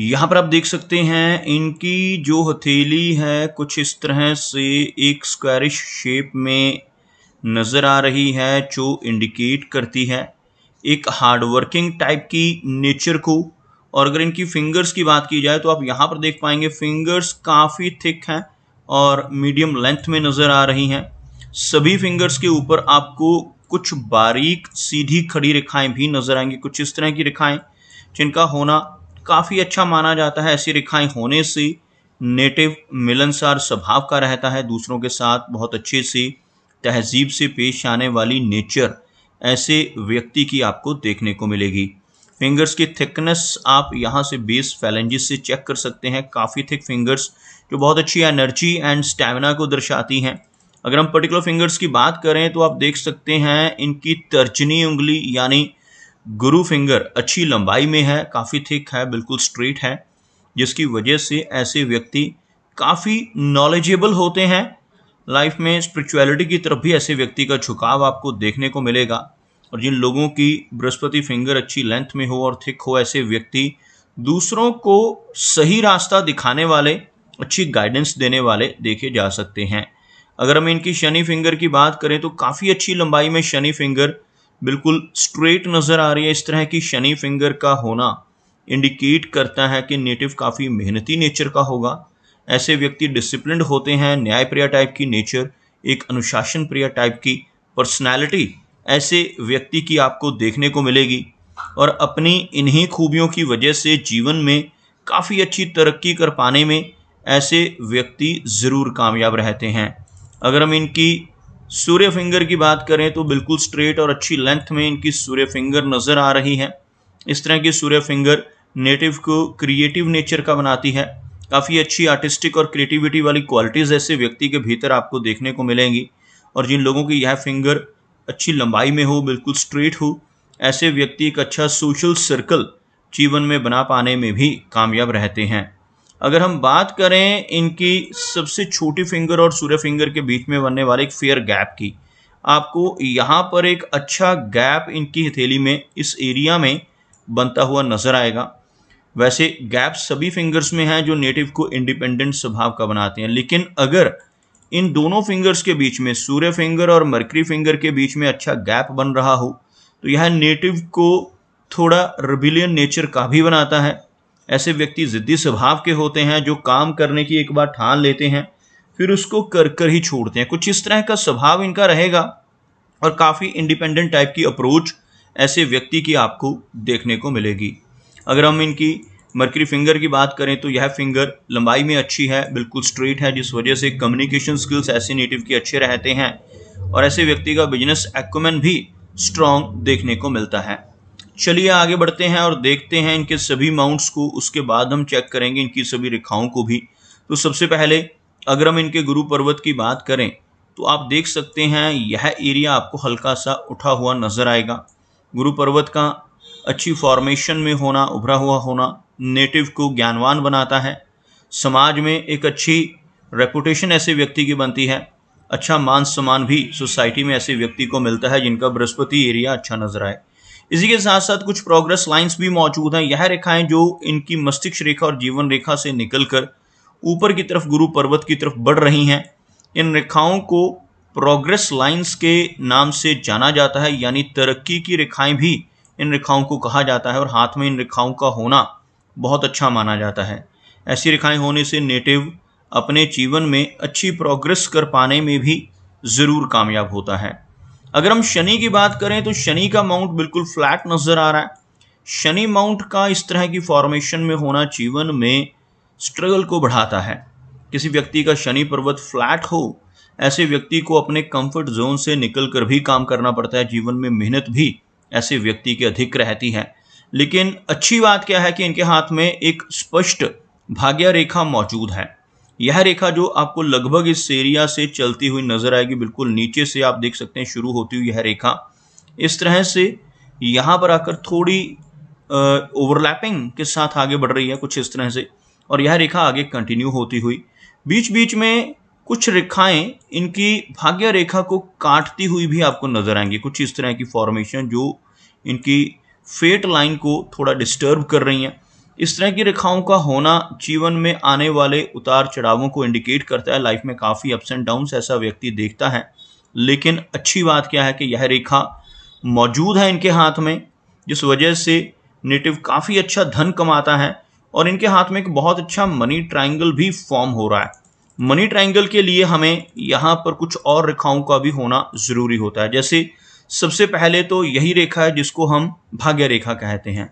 यहाँ पर आप देख सकते हैं इनकी जो हथेली है कुछ इस तरह से एक स्क्वायरिश शेप में नज़र आ रही है जो इंडिकेट करती है एक हार्ड वर्किंग टाइप की नेचर को और अगर इनकी फिंगर्स की बात की जाए तो आप यहाँ पर देख पाएंगे फिंगर्स काफ़ी थिक हैं और मीडियम लेंथ में नज़र आ रही हैं सभी फिंगर्स के ऊपर आपको कुछ बारीक सीधी खड़ी रेखाएं भी नज़र आएंगी कुछ इस तरह की रेखाएं जिनका होना काफ़ी अच्छा माना जाता है ऐसी रेखाएँ होने से नेटिव मिलनसार स्वभाव का रहता है दूसरों के साथ बहुत अच्छे से तहजीब से पेश आने वाली नेचर ऐसे व्यक्ति की आपको देखने को मिलेगी फिंगर्स की थिकनेस आप यहाँ से बेस फैलेंजिस से चेक कर सकते हैं काफ़ी थिक फिंगर्स जो बहुत अच्छी एनर्जी एंड स्टेमिना को दर्शाती हैं अगर हम पर्टिकुलर फिंगर्स की बात करें तो आप देख सकते हैं इनकी तर्जनी उंगली यानी गुरु फिंगर अच्छी लंबाई में है काफ़ी थिक है बिल्कुल स्ट्रेट है जिसकी वजह से ऐसे व्यक्ति काफ़ी नॉलेजेबल होते हैं लाइफ में स्पिरिचुअलिटी की तरफ भी ऐसे व्यक्ति का झुकाव आपको देखने को मिलेगा और जिन लोगों की बृहस्पति फिंगर अच्छी लेंथ में हो और थिक हो ऐसे व्यक्ति दूसरों को सही रास्ता दिखाने वाले अच्छी गाइडेंस देने वाले देखे जा सकते हैं अगर हम इनकी शनि फिंगर की बात करें तो काफ़ी अच्छी लंबाई में शनि फिंगर बिल्कुल स्ट्रेट नज़र आ रही है इस तरह की शनि फिंगर का होना इंडिकेट करता है कि नेटिव काफ़ी मेहनती नेचर का होगा ऐसे व्यक्ति डिसिप्लिन होते हैं न्याय प्रिय टाइप की नेचर एक अनुशासन प्रिय टाइप की पर्सनैलिटी ऐसे व्यक्ति की आपको देखने को मिलेगी और अपनी इन्हीं खूबियों की वजह से जीवन में काफ़ी अच्छी तरक्की कर पाने में ऐसे व्यक्ति ज़रूर कामयाब रहते हैं अगर हम इनकी सूर्य फिंगर की बात करें तो बिल्कुल स्ट्रेट और अच्छी लेंथ में इनकी सूर्य फिंगर नज़र आ रही है इस तरह की सूर्य फिंगर नेटिव को क्रिएटिव नेचर का बनाती है काफ़ी अच्छी आर्टिस्टिक और क्रिएटिविटी वाली क्वालिटीज़ ऐसे व्यक्ति के भीतर आपको देखने को मिलेंगी और जिन लोगों की यह फिंगर अच्छी लंबाई में हो बिल्कुल स्ट्रेट हो ऐसे व्यक्ति एक अच्छा सोशल सर्कल जीवन में बना पाने में भी कामयाब रहते हैं अगर हम बात करें इनकी सबसे छोटी फिंगर और सूर्य फिंगर के बीच में बनने वाले एक फेयर गैप की आपको यहाँ पर एक अच्छा गैप इनकी हथेली में इस एरिया में बनता हुआ नज़र आएगा वैसे गैप सभी फिंगर्स में हैं जो नेटिव को इंडिपेंडेंट स्वभाव का बनाते हैं लेकिन अगर इन दोनों फिंगर्स के बीच में सूर्य फिंगर और मरकरी फिंगर के बीच में अच्छा गैप बन रहा हो तो यह नेटिव को थोड़ा रिबिलियन नेचर का भी बनाता है ऐसे व्यक्ति ज़िद्दी स्वभाव के होते हैं जो काम करने की एक बार ठान लेते हैं फिर उसको कर कर ही छोड़ते हैं कुछ इस तरह का स्वभाव इनका रहेगा और काफ़ी इंडिपेंडेंट टाइप की अप्रोच ऐसे व्यक्ति की आपको देखने को मिलेगी अगर हम इनकी मर्करी फिंगर की बात करें तो यह फिंगर लंबाई में अच्छी है बिल्कुल स्ट्रेट है जिस वजह से कम्युनिकेशन स्किल्स ऐसे नेटिव के अच्छे रहते हैं और ऐसे व्यक्ति का बिजनेस एक्मैन भी स्ट्रॉन्ग देखने को मिलता है चलिए आगे बढ़ते हैं और देखते हैं इनके सभी माउंट्स को उसके बाद हम चेक करेंगे इनकी सभी रेखाओं को भी तो सबसे पहले अगर हम इनके गुरु पर्वत की बात करें तो आप देख सकते हैं यह एरिया आपको हल्का सा उठा हुआ नज़र आएगा गुरु पर्वत का अच्छी फॉर्मेशन में होना उभरा हुआ होना नेटिव को ज्ञानवान बनाता है समाज में एक अच्छी रेपुटेशन ऐसे व्यक्ति की बनती है अच्छा मान सम्मान भी सोसाइटी में ऐसे व्यक्ति को मिलता है जिनका बृहस्पति एरिया अच्छा नजर आए इसी के साथ साथ कुछ प्रोग्रेस लाइंस भी मौजूद हैं यह रेखाएं जो इनकी मस्तिष्क रेखा और जीवन रेखा से निकलकर ऊपर की तरफ गुरु पर्वत की तरफ बढ़ रही हैं इन रेखाओं को प्रोग्रेस लाइंस के नाम से जाना जाता है यानी तरक्की की रेखाएं भी इन रेखाओं को कहा जाता है और हाथ में इन रेखाओं का होना बहुत अच्छा माना जाता है ऐसी रेखाएं होने से नेटिव अपने जीवन में अच्छी प्रोग्रेस कर पाने में भी ज़रूर कामयाब होता है अगर हम शनि की बात करें तो शनि का माउंट बिल्कुल फ्लैट नज़र आ रहा है शनि माउंट का इस तरह की फॉर्मेशन में होना जीवन में स्ट्रगल को बढ़ाता है किसी व्यक्ति का शनि पर्वत फ्लैट हो ऐसे व्यक्ति को अपने कंफर्ट जोन से निकल कर भी काम करना पड़ता है जीवन में मेहनत भी ऐसे व्यक्ति की अधिक रहती है लेकिन अच्छी बात क्या है कि इनके हाथ में एक स्पष्ट भाग्य रेखा मौजूद है यह रेखा जो आपको लगभग इस एरिया से चलती हुई नजर आएगी बिल्कुल नीचे से आप देख सकते हैं शुरू होती हुई यह रेखा इस तरह से यहाँ पर आकर थोड़ी ओवरलैपिंग के साथ आगे बढ़ रही है कुछ इस तरह से और यह रेखा आगे कंटिन्यू होती हुई बीच बीच में कुछ रेखाएं इनकी भाग्य रेखा को काटती हुई भी आपको नजर आएंगी कुछ इस तरह की फॉर्मेशन जो इनकी फेट लाइन को थोड़ा डिस्टर्ब कर रही हैं इस तरह की रेखाओं का होना जीवन में आने वाले उतार चढ़ावों को इंडिकेट करता है लाइफ में काफ़ी अप्स एंड डाउन्स ऐसा व्यक्ति देखता है लेकिन अच्छी बात क्या है कि यह रेखा मौजूद है इनके हाथ में जिस वजह से नेटिव काफ़ी अच्छा धन कमाता है और इनके हाथ में एक बहुत अच्छा मनी ट्राइंगल भी फॉर्म हो रहा है मनी ट्राइंगल के लिए हमें यहाँ पर कुछ और रेखाओं का भी होना ज़रूरी होता है जैसे सबसे पहले तो यही रेखा है जिसको हम भाग्य रेखा कहते हैं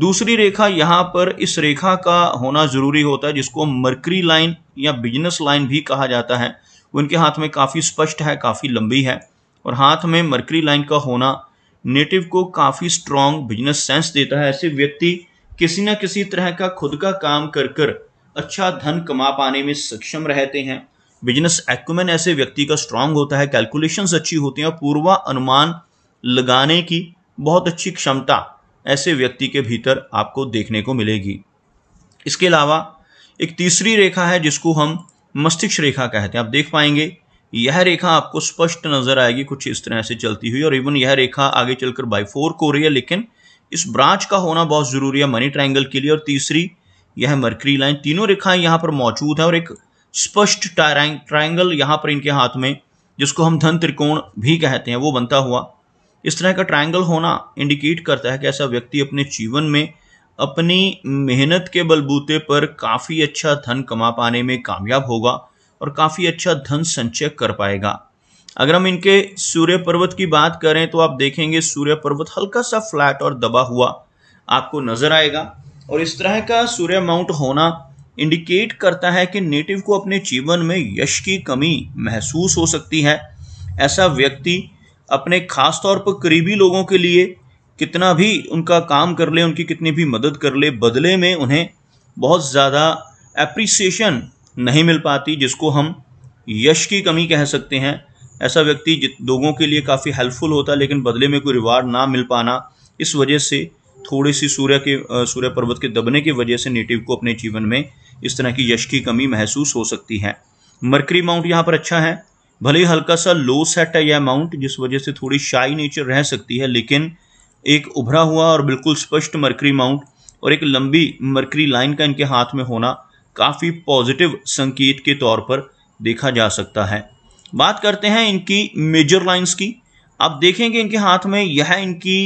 दूसरी रेखा यहाँ पर इस रेखा का होना ज़रूरी होता है जिसको मर्करी लाइन या बिजनेस लाइन भी कहा जाता है उनके हाथ में काफ़ी स्पष्ट है काफ़ी लंबी है और हाथ में मर्करी लाइन का होना नेटिव को काफ़ी स्ट्रॉन्ग बिजनेस सेंस देता है ऐसे व्यक्ति किसी न किसी तरह का खुद का काम कर कर अच्छा धन कमा पाने में सक्षम रहते हैं बिजनेस एक्मेन ऐसे व्यक्ति का स्ट्रांग होता है कैलकुलेशंस अच्छी होती हैं और पूर्वा अनुमान लगाने की बहुत अच्छी क्षमता ऐसे व्यक्ति के भीतर आपको देखने को मिलेगी इसके अलावा एक तीसरी रेखा है जिसको हम मस्तिष्क रेखा कहते हैं आप देख पाएंगे यह रेखा आपको स्पष्ट नजर आएगी कुछ इस तरह से चलती हुई और इवन यह रेखा आगे चलकर बाई फोर को रही है लेकिन इस ब्रांच का होना बहुत ज़रूरी है मनी ट्रायंगल के लिए और तीसरी यह मर्करी लाइन तीनों रेखाएं यहाँ पर मौजूद है और एक स्पष्ट ट्राइंगल यहाँ पर इनके हाथ में जिसको हम धन त्रिकोण भी कहते हैं वो बनता हुआ इस तरह का ट्रायंगल होना इंडिकेट करता है कि ऐसा व्यक्ति अपने जीवन में अपनी मेहनत के बलबूते पर काफ़ी अच्छा धन कमा पाने में कामयाब होगा और काफ़ी अच्छा धन संचय कर पाएगा अगर हम इनके सूर्य पर्वत की बात करें तो आप देखेंगे सूर्य पर्वत हल्का सा फ्लैट और दबा हुआ आपको नजर आएगा और इस तरह का सूर्य माउंट होना इंडिकेट करता है कि नेटिव को अपने जीवन में यश की कमी महसूस हो सकती है ऐसा व्यक्ति अपने खास तौर पर करीबी लोगों के लिए कितना भी उनका काम कर ले उनकी कितनी भी मदद कर ले बदले में उन्हें बहुत ज़्यादा एप्रिसिएशन नहीं मिल पाती जिसको हम यश की कमी कह सकते हैं ऐसा व्यक्ति लोगों के लिए काफ़ी हेल्पफुल होता है लेकिन बदले में कोई रिवार्ड ना मिल पाना इस वजह से थोड़ी सी सूर्य के सूर्य पर्वत के दबने की वजह से नेटिव को अपने जीवन में इस तरह की यश की कमी महसूस हो सकती है मरकरी माउंट यहाँ पर अच्छा है भले ही हल्का सा लो सेट है यह अमाउंट जिस वजह से थोड़ी शाई नेचर रह सकती है लेकिन एक उभरा हुआ और बिल्कुल स्पष्ट मरकरी माउंट और एक लंबी मरकरी लाइन का इनके हाथ में होना काफ़ी पॉजिटिव संकेत के तौर पर देखा जा सकता है बात करते हैं इनकी मेजर लाइंस की आप देखेंगे इनके हाथ में यह इनकी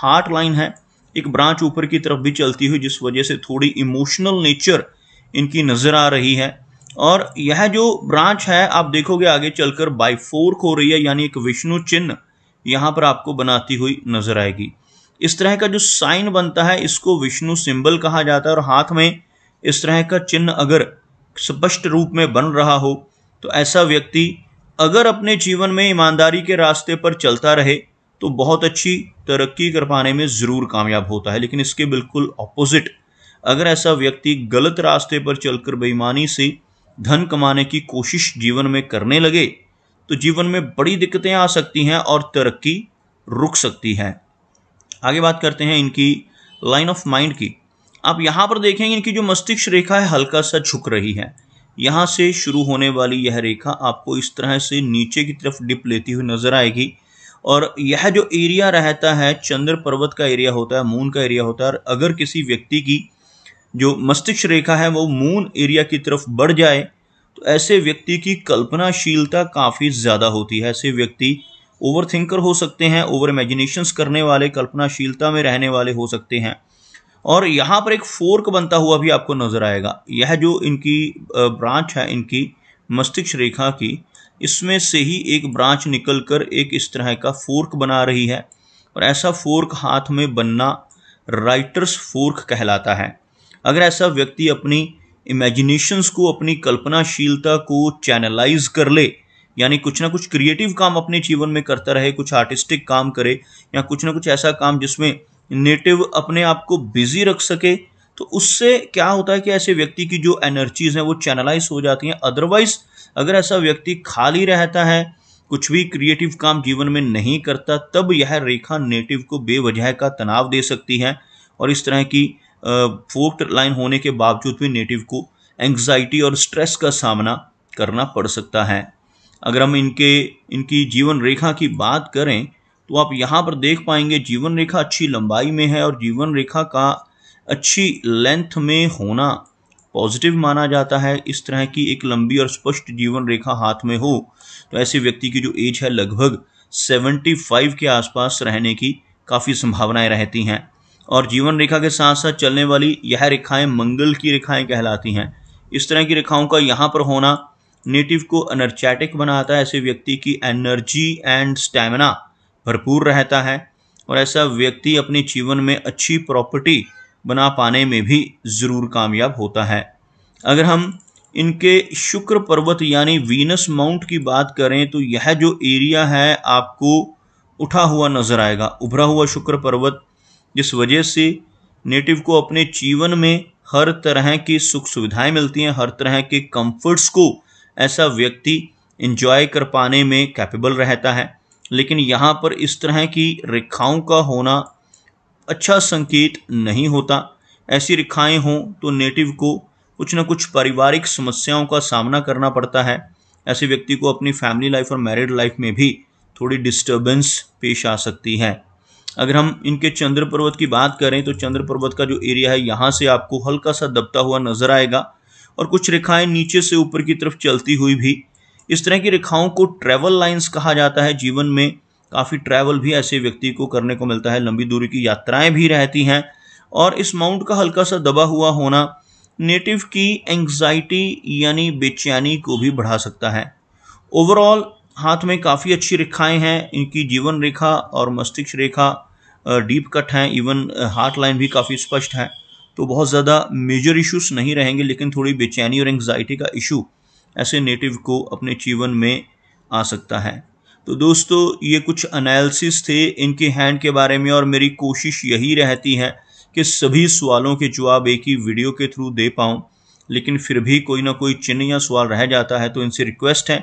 हार्ट लाइन है एक ब्रांच ऊपर की तरफ भी चलती हुई जिस वजह से थोड़ी इमोशनल नेचर इनकी नज़र आ रही है और यह जो ब्रांच है आप देखोगे आगे चलकर बाई फोर्क हो रही है यानी एक विष्णु चिन्ह यहाँ पर आपको बनाती हुई नजर आएगी इस तरह का जो साइन बनता है इसको विष्णु सिंबल कहा जाता है और हाथ में इस तरह का चिन्ह अगर स्पष्ट रूप में बन रहा हो तो ऐसा व्यक्ति अगर अपने जीवन में ईमानदारी के रास्ते पर चलता रहे तो बहुत अच्छी तरक्की कर पाने में ज़रूर कामयाब होता है लेकिन इसके बिल्कुल ऑपोजिट अगर ऐसा व्यक्ति गलत रास्ते पर चलकर बेईमानी से धन कमाने की कोशिश जीवन में करने लगे तो जीवन में बड़ी दिक्कतें आ सकती हैं और तरक्की रुक सकती है आगे बात करते हैं इनकी लाइन ऑफ माइंड की आप यहाँ पर देखेंगे इनकी जो मस्तिष्क रेखा है हल्का सा झुक रही है यहाँ से शुरू होने वाली यह रेखा आपको इस तरह से नीचे की तरफ डिप लेती हुई नजर आएगी और यह जो एरिया रहता है चंद्र पर्वत का एरिया होता है मून का एरिया होता है और अगर किसी व्यक्ति की जो मस्तिष्क रेखा है वो मून एरिया की तरफ बढ़ जाए तो ऐसे व्यक्ति की कल्पनाशीलता काफ़ी ज़्यादा होती है ऐसे व्यक्ति ओवर थिंकर हो सकते हैं ओवर इमेजिनेशंस करने वाले कल्पनाशीलता में रहने वाले हो सकते हैं और यहाँ पर एक फोर्क बनता हुआ भी आपको नज़र आएगा यह जो इनकी ब्रांच है इनकी मस्तिष्क रेखा की इसमें से ही एक ब्रांच निकल कर एक इस तरह का फोर्क बना रही है और ऐसा फोर्क हाथ में बनना राइटर्स फोर्क कहलाता है अगर ऐसा व्यक्ति अपनी इमेजिनेशंस को अपनी कल्पनाशीलता को चैनलाइज कर ले यानी कुछ ना कुछ क्रिएटिव काम अपने जीवन में करता रहे कुछ आर्टिस्टिक काम करे या कुछ ना कुछ ऐसा काम जिसमें नेटिव अपने आप को बिजी रख सके तो उससे क्या होता है कि ऐसे व्यक्ति की जो एनर्जीज हैं वो चैनलाइज हो जाती हैं अदरवाइज अगर ऐसा व्यक्ति खाली रहता है कुछ भी क्रिएटिव काम जीवन में नहीं करता तब यह रेखा नेटिव को बेवजह का तनाव दे सकती है और इस तरह की फोक्ट लाइन होने के बावजूद भी नेटिव को एंग्जाइटी और स्ट्रेस का सामना करना पड़ सकता है अगर हम इनके इनकी जीवन रेखा की बात करें तो आप यहाँ पर देख पाएंगे जीवन रेखा अच्छी लंबाई में है और जीवन रेखा का अच्छी लेंथ में होना पॉजिटिव माना जाता है इस तरह की एक लंबी और स्पष्ट जीवन रेखा हाथ में हो तो ऐसे व्यक्ति की जो एज है लगभग 75 के आसपास रहने की काफ़ी संभावनाएं रहती हैं और जीवन रेखा के साथ साथ चलने वाली यह रेखाएं मंगल की रेखाएं कहलाती हैं इस तरह की रेखाओं का यहाँ पर होना नेटिव को एनर्जेटिक बनाता है ऐसे व्यक्ति की एनर्जी एंड स्टेमिना भरपूर रहता है और ऐसा व्यक्ति अपने जीवन में अच्छी प्रॉपर्टी बना पाने में भी ज़रूर कामयाब होता है अगर हम इनके शुक्र पर्वत यानी वीनस माउंट की बात करें तो यह जो एरिया है आपको उठा हुआ नज़र आएगा उभरा हुआ शुक्र पर्वत जिस वजह से नेटिव को अपने जीवन में हर तरह की सुख सुविधाएं मिलती हैं हर तरह के कंफर्ट्स को ऐसा व्यक्ति इंजॉय कर पाने में कैपेबल रहता है लेकिन यहाँ पर इस तरह की रेखाओं का होना अच्छा संकेत नहीं होता ऐसी रेखाएं हों तो नेटिव को कुछ ना कुछ पारिवारिक समस्याओं का सामना करना पड़ता है ऐसे व्यक्ति को अपनी फैमिली लाइफ और मैरिड लाइफ में भी थोड़ी डिस्टर्बेंस पेश आ सकती है अगर हम इनके चंद्र पर्वत की बात करें तो चंद्र पर्वत का जो एरिया है यहाँ से आपको हल्का सा दबता हुआ नजर आएगा और कुछ रेखाएं नीचे से ऊपर की तरफ चलती हुई भी इस तरह की रेखाओं को ट्रैवल लाइंस कहा जाता है जीवन में काफ़ी ट्रैवल भी ऐसे व्यक्ति को करने को मिलता है लंबी दूरी की यात्राएं भी रहती हैं और इस माउंट का हल्का सा दबा हुआ होना नेटिव की एंग्जाइटी यानी बेचैनी को भी बढ़ा सकता है ओवरऑल हाथ में काफ़ी अच्छी रेखाएं हैं इनकी जीवन रेखा और मस्तिष्क रेखा डीप कट हैं इवन हार्ट लाइन भी काफ़ी स्पष्ट है तो बहुत ज़्यादा मेजर इश्यूज नहीं रहेंगे लेकिन थोड़ी बेचैनी और एंग्जाइटी का इशू ऐसे नेटिव को अपने जीवन में आ सकता है तो दोस्तों ये कुछ एनालिसिस थे इनके हैंड के बारे में और मेरी कोशिश यही रहती है कि सभी सवालों के जवाब एक ही वीडियो के थ्रू दे पाऊँ लेकिन फिर भी कोई ना कोई चिन्ह या सवाल रह जाता है तो इनसे रिक्वेस्ट है